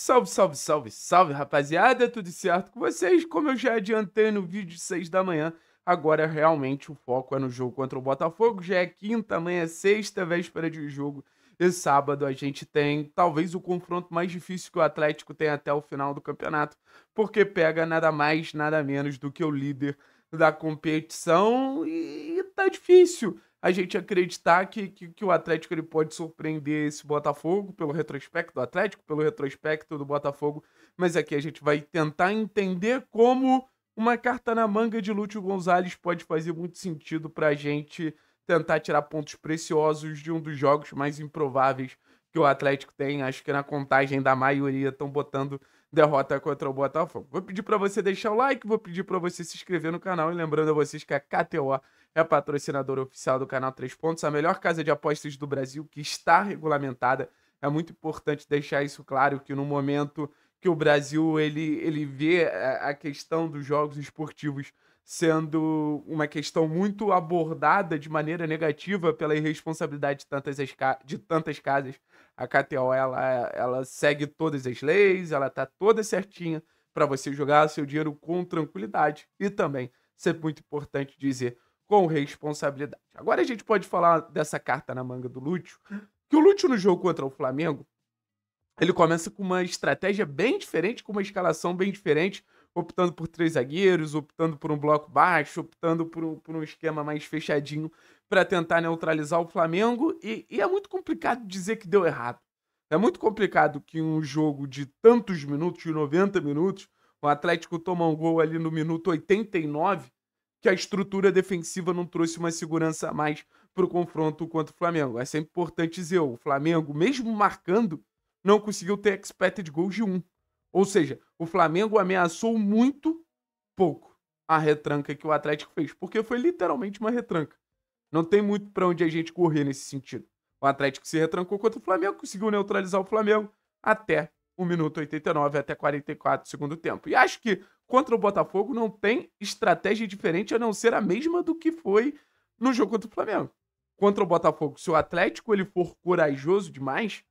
Salve, salve, salve, salve, rapaziada, tudo certo com vocês? Como eu já adiantei no vídeo de 6 da manhã, agora realmente o foco é no jogo contra o Botafogo, já é quinta, amanhã é sexta, véspera de jogo, e sábado a gente tem talvez o confronto mais difícil que o Atlético tem até o final do campeonato, porque pega nada mais, nada menos do que o líder da competição e tá difícil a gente acreditar que, que, que, o Atlético ele pode surpreender esse Botafogo pelo retrospecto do Atlético, pelo retrospecto do Botafogo, mas aqui a gente vai tentar entender como uma carta na manga de Lúcio Gonzalez pode fazer muito sentido para a gente tentar tirar pontos preciosos de um dos jogos mais improváveis que o Atlético tem. Acho que na contagem da maioria estão botando derrota contra o Botafogo. Vou pedir para você deixar o like, vou pedir para você se inscrever no canal e lembrando a vocês que a KTO é patrocinadora oficial do canal Três Pontos, a melhor casa de apostas do Brasil que está regulamentada. É muito importante deixar isso claro que no momento que o Brasil ele, ele vê a questão dos jogos esportivos sendo uma questão muito abordada de maneira negativa pela irresponsabilidade de tantas, de tantas casas. A KTO ela, ela segue todas as leis, ela está toda certinha para você jogar seu dinheiro com tranquilidade. E também, isso é muito importante dizer, com responsabilidade. Agora a gente pode falar dessa carta na manga do Lúcio, que o Lúcio no jogo contra o Flamengo, ele começa com uma estratégia bem diferente, com uma escalação bem diferente, optando por três zagueiros, optando por um bloco baixo, optando por um, por um esquema mais fechadinho para tentar neutralizar o Flamengo. E, e, é muito complicado dizer que deu errado. É muito complicado que um jogo de tantos minutos, de 90 minutos, o Atlético toma um gol ali no minuto 89 que a estrutura defensiva não trouxe uma segurança a mais para o confronto contra o Flamengo. É sempre importante dizer, o Flamengo, mesmo marcando, não conseguiu ter expected goals de 1. Um. Ou seja, o Flamengo ameaçou muito pouco a retranca que o Atlético fez, porque foi literalmente uma retranca. Não tem muito para onde a gente correr nesse sentido. O Atlético se retrancou contra o Flamengo, conseguiu neutralizar o Flamengo até 1 minuto 89 até 44 segundo tempo. E acho que contra o Botafogo não tem estratégia diferente a não ser a mesma do que foi no jogo contra o Flamengo. Contra o Botafogo, se o Atlético ele for corajoso demais,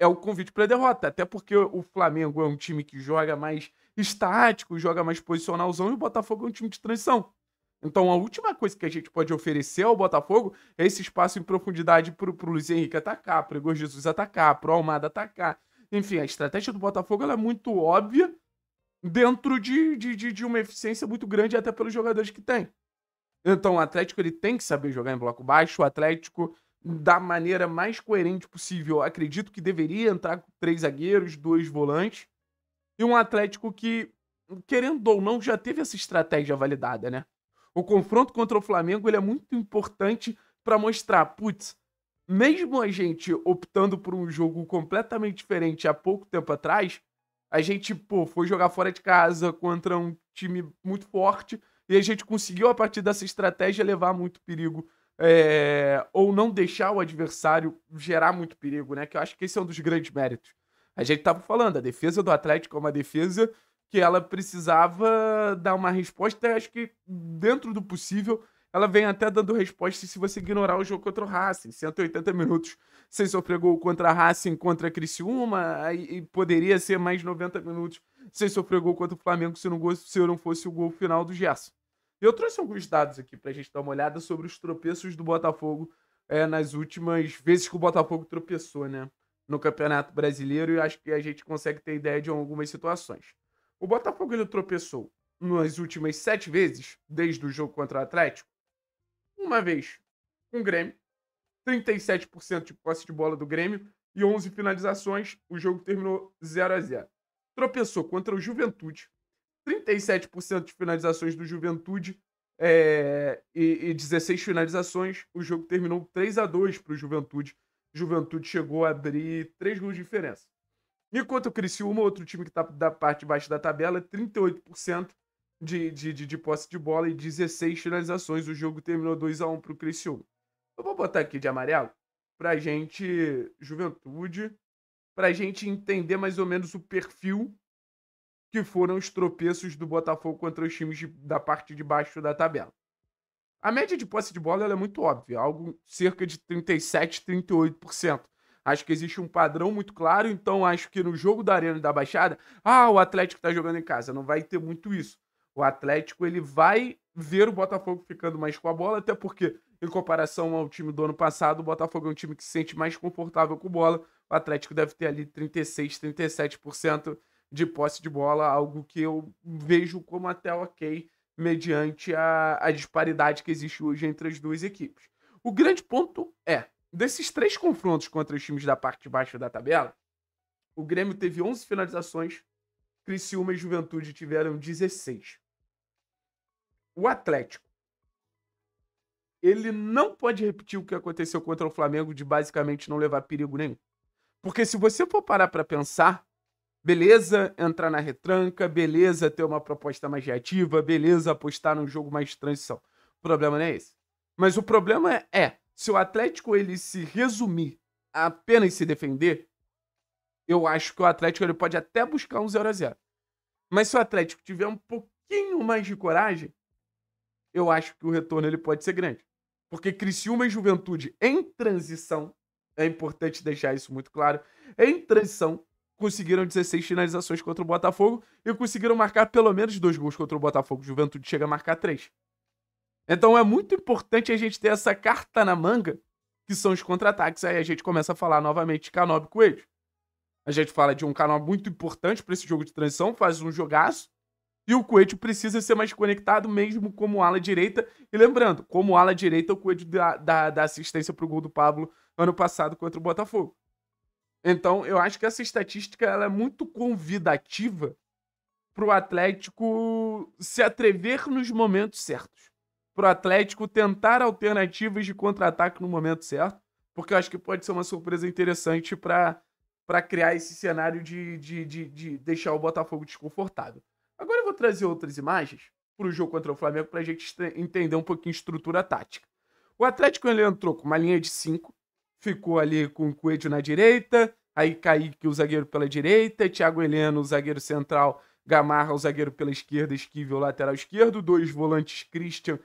é o convite para derrota, até porque o Flamengo é um time que joga mais estático, joga mais posicionalzão e o Botafogo é um time de transição. Então a última coisa que a gente pode oferecer ao Botafogo é esse espaço em profundidade para o Luiz Henrique atacar, para o Igor Jesus atacar, para o Almada atacar. Enfim, a estratégia do Botafogo é muito óbvia dentro de, de, de, de, uma eficiência muito grande até pelos jogadores que tem. Então o Atlético ele tem que saber jogar em bloco baixo, o Atlético da maneira mais coerente possível, acredito que deveria entrar com três zagueiros, dois volantes, e um Atlético que, querendo ou não, já teve essa estratégia validada, né? O confronto contra o Flamengo ele é muito importante para mostrar, putz, mesmo a gente optando por um jogo completamente diferente há pouco tempo atrás, a gente, pô, foi jogar fora de casa contra um time muito forte e a gente conseguiu, a partir dessa estratégia, levar muito perigo é, ou não deixar o adversário gerar muito perigo, né? Que eu acho que esse é um dos grandes méritos. A gente estava falando, a defesa do Atlético é uma defesa que ela precisava dar uma resposta, acho que dentro do possível, ela vem até dando resposta se você ignorar o jogo contra o Racing. 180 minutos sem sofrer gol contra a Racing, contra a Criciúma, aí poderia ser mais 90 minutos sem sofrer gol contra o Flamengo se não, se não fosse o gol final do Gerson. Eu trouxe alguns dados aqui pra gente dar uma olhada sobre os tropeços do Botafogo é, nas últimas vezes que o Botafogo tropeçou, né? No Campeonato Brasileiro, e acho que a gente consegue ter ideia de algumas situações. O Botafogo ele tropeçou nas últimas sete vezes, desde o jogo contra o Atlético, uma vez com o Grêmio, 37% de posse de bola do Grêmio e 11 finalizações. O jogo terminou 0 a 0 Tropeçou contra o Juventude, 37% de finalizações do Juventude é, e, e 16 finalizações. O jogo terminou 3 a 2 para o Juventude. Juventude chegou a abrir 3 gols de diferença. Enquanto o Criciúma, outro time que está da parte de baixo da tabela, 38% de, de, de, de posse de bola e 16 finalizações. O jogo terminou 2 a 1 para o Criciúma. Eu vou botar aqui de amarelo para gente, juventude, para gente entender mais ou menos o perfil que foram os tropeços do Botafogo contra os times de, da parte de baixo da tabela. A média de posse de bola é muito óbvia, algo cerca de 37, 38%. Acho que existe um padrão muito claro, então acho que no jogo da Arena da Baixada, ah, o Atlético está jogando em casa, não vai ter muito isso o Atlético ele vai ver o Botafogo ficando mais com a bola, até porque, em comparação ao time do ano passado, o Botafogo é um time que se sente mais confortável com bola. O Atlético deve ter ali 36, 37% de posse de bola, algo que eu vejo como até ok, mediante a, a disparidade que existe hoje entre as duas equipes. O grande ponto é, desses três confrontos contra os times da parte de baixo da tabela, o Grêmio teve 11 finalizações, Criciúma e Juventude tiveram 16 o Atlético ele não pode repetir o que aconteceu contra o Flamengo de basicamente não levar perigo nenhum. Porque se você for parar para pensar, beleza entrar na retranca, beleza ter uma proposta mais reativa, beleza apostar num jogo mais de transição. O problema não é esse. Mas o problema é, é se o Atlético ele se resumir a apenas se defender, eu acho que o Atlético ele pode até buscar um 0 a 0 Mas se o Atlético tiver um pouquinho mais de coragem, eu acho que o retorno ele pode ser grande. Porque Criciúma e Juventude em transição, é importante deixar isso muito claro, em transição conseguiram 16 finalizações contra o Botafogo e conseguiram marcar pelo menos dois gols contra o Botafogo. Juventude chega a marcar três. Então é muito importante a gente ter essa carta na manga, que são os contra-ataques. Aí a gente começa a falar novamente de e Coelho. A gente fala de um canal muito importante para esse jogo de transição, faz um jogaço. E o Coelho precisa ser mais conectado mesmo como ala direita. E lembrando, como ala direita, o Coelho dá, dá, dá assistência pro gol do Pablo ano passado contra o Botafogo. Então, eu acho que essa estatística ela é muito convidativa para o Atlético se atrever nos momentos certos. Para o Atlético tentar alternativas de contra-ataque no momento certo, porque eu acho que pode ser uma surpresa interessante para criar esse cenário de, de, de, de deixar o Botafogo desconfortável. Agora eu vou trazer outras imagens para o jogo contra o Flamengo para a gente entender um pouquinho estrutura tática. O Atlético ele entrou com uma linha de 5, ficou ali com o Coelho na direita, aí Kaique, o zagueiro pela direita, Thiago Heleno, o zagueiro central, Gamarra, o zagueiro pela esquerda, Esquivel, lateral esquerdo, dois volantes, Christian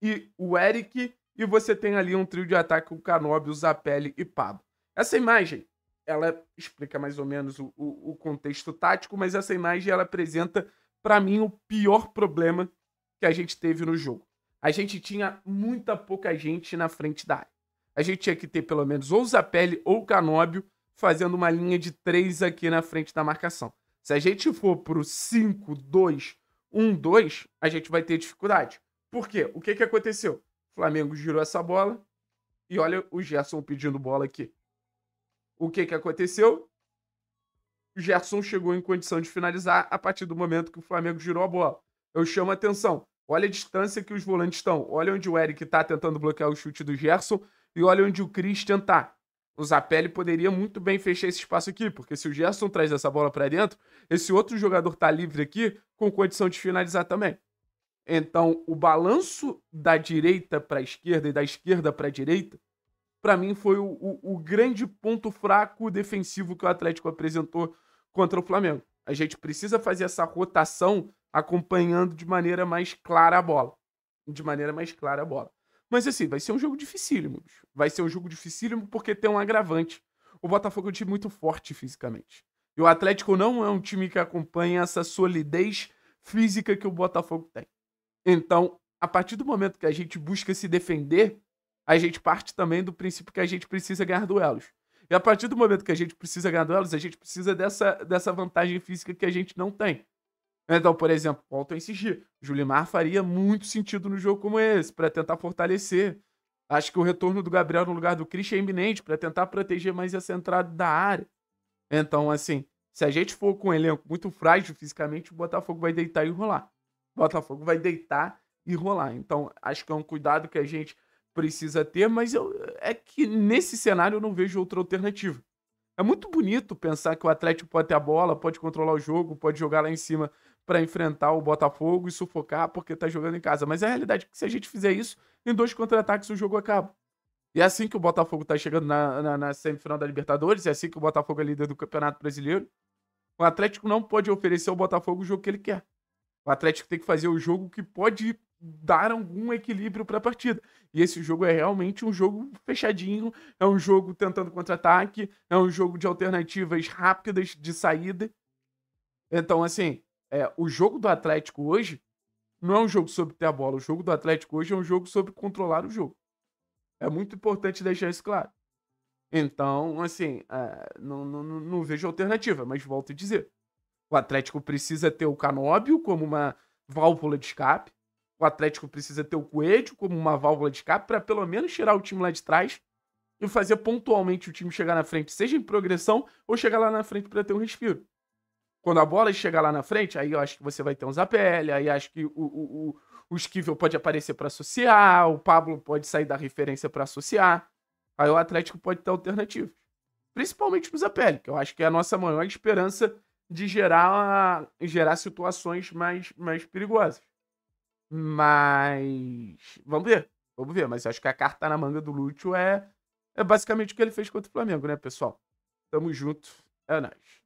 e o Eric, e você tem ali um trio de ataque com Canóbio, Zapelli e Pablo. Essa imagem, ela explica mais ou menos o, o, o contexto tático, mas essa imagem ela apresenta para mim, o pior problema que a gente teve no jogo. A gente tinha muita pouca gente na frente da área. A gente tinha que ter pelo menos ou Zapelli ou Canóbio fazendo uma linha de três aqui na frente da marcação. Se a gente for pro 5, 2, 1, 2, a gente vai ter dificuldade. Por quê? O que, que aconteceu? O Flamengo girou essa bola e olha o Gerson pedindo bola aqui. O que, que aconteceu? o Gerson chegou em condição de finalizar a partir do momento que o Flamengo girou a bola. Eu chamo a atenção. Olha a distância que os volantes estão. Olha onde o Eric está tentando bloquear o chute do Gerson e olha onde o Christian está. O Zapelli poderia muito bem fechar esse espaço aqui, porque se o Gerson traz essa bola para dentro, esse outro jogador está livre aqui com condição de finalizar também. Então, o balanço da direita para a esquerda e da esquerda para a direita para mim foi o, o, o, grande ponto fraco defensivo que o Atlético apresentou contra o Flamengo. A gente precisa fazer essa rotação acompanhando de maneira mais clara a bola. De maneira mais clara a bola. Mas assim, vai ser um jogo dificílimo. Vai ser um jogo dificílimo porque tem um agravante. O Botafogo é um time muito forte fisicamente. E o Atlético não é um time que acompanha essa solidez física que o Botafogo tem. Então, a partir do momento que a gente busca se defender, a gente parte também do princípio que a gente precisa ganhar duelos. E a partir do momento que a gente precisa ganhar duelos, a gente precisa dessa, dessa vantagem física que a gente não tem. Então, por exemplo, volto a insistir, Julimar faria muito sentido no jogo como esse, para tentar fortalecer. Acho que o retorno do Gabriel no lugar do Christian é iminente, para tentar proteger mais essa entrada da área. Então, assim, se a gente for com um elenco muito frágil fisicamente, o Botafogo vai deitar e rolar. O Botafogo vai deitar e rolar. Então, acho que é um cuidado que a gente precisa ter, mas eu, é que nesse cenário eu não vejo outra alternativa. É muito bonito pensar que o Atlético pode ter a bola, pode controlar o jogo, pode jogar lá em cima para enfrentar o Botafogo e sufocar porque está jogando em casa. Mas é a realidade é que se a gente fizer isso, em dois contra-ataques o jogo acaba. E é assim que o Botafogo está chegando na, na, na, semifinal da Libertadores, é assim que o Botafogo é líder do Campeonato Brasileiro. O Atlético não pode oferecer ao Botafogo o jogo que ele quer. O Atlético tem que fazer o jogo que pode dar algum equilíbrio para a partida. E esse jogo é realmente um jogo fechadinho, é um jogo tentando contra-ataque, é um jogo de alternativas rápidas de saída. Então, assim, é, o jogo do Atlético hoje não é um jogo sobre ter a bola. O jogo do Atlético hoje é um jogo sobre controlar o jogo. É muito importante deixar isso claro. Então, assim, é, não, não, não vejo alternativa, mas volto a dizer. O Atlético precisa ter o Canóbio como uma válvula de escape o Atlético precisa ter o Coelho como uma válvula de escape para pelo menos tirar o time lá de trás e fazer pontualmente o time chegar na frente, seja em progressão ou chegar lá na frente para ter um respiro. Quando a bola chegar lá na frente, aí eu acho que você vai ter um Zapelli, aí acho que o, o, o, o Esquivel pode aparecer para associar, o Pablo pode sair da referência para associar. Aí o Atlético pode ter alternativas. Principalmente o Zapelli, que eu acho que é a nossa maior esperança de gerar, gerar situações mais, mais perigosas. Mas. Vamos ver. Vamos ver. Mas acho que a carta na manga do Lúcio é, é basicamente o que ele fez contra o Flamengo, né, pessoal? Tamo junto. É nóis.